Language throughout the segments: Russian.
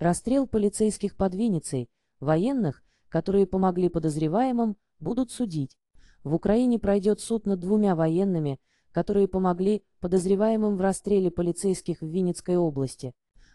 Расстрел полицейских под Винницей, военных, которые помогли подозреваемым, будут судить. В Украине пройдет суд над двумя военными, которые помогли подозреваемым в расстреле полицейских в Винницкой области.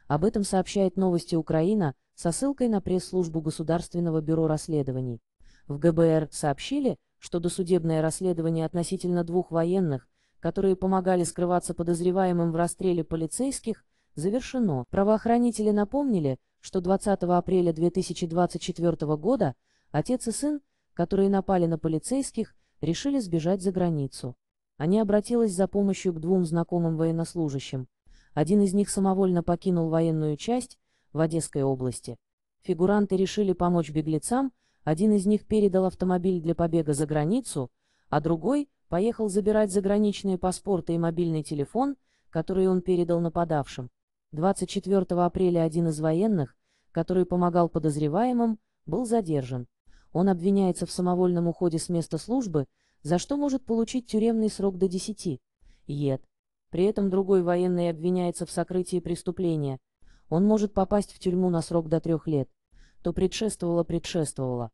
Об этом сообщает новости Украина со ссылкой на пресс-службу Государственного бюро расследований. В ГБР сообщили, что досудебное расследование относительно двух военных, которые помогали скрываться подозреваемым в расстреле полицейских, завершено. Правоохранители напомнили, что 20 апреля 2024 года отец и сын, которые напали на полицейских, решили сбежать за границу. Они обратились за помощью к двум знакомым военнослужащим. Один из них самовольно покинул военную часть в Одесской области. Фигуранты решили помочь беглецам, один из них передал автомобиль для побега за границу, а другой поехал забирать заграничные паспорты и мобильный телефон, которые он передал нападавшим. 24 апреля один из военных, который помогал подозреваемым, был задержан. Он обвиняется в самовольном уходе с места службы, за что может получить тюремный срок до 10. Ед. При этом другой военный обвиняется в сокрытии преступления. Он может попасть в тюрьму на срок до трех лет. То предшествовало-предшествовало.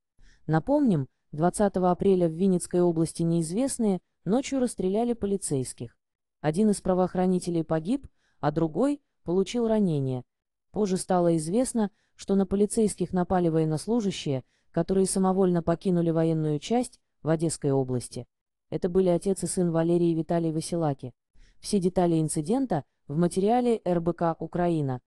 Напомним, 20 апреля в Винницкой области неизвестные ночью расстреляли полицейских. Один из правоохранителей погиб, а другой, получил ранение. Позже стало известно, что на полицейских напали военнослужащие, которые самовольно покинули военную часть в Одесской области. Это были отец и сын Валерий и Виталий Василаки. Все детали инцидента в материале РБК «Украина».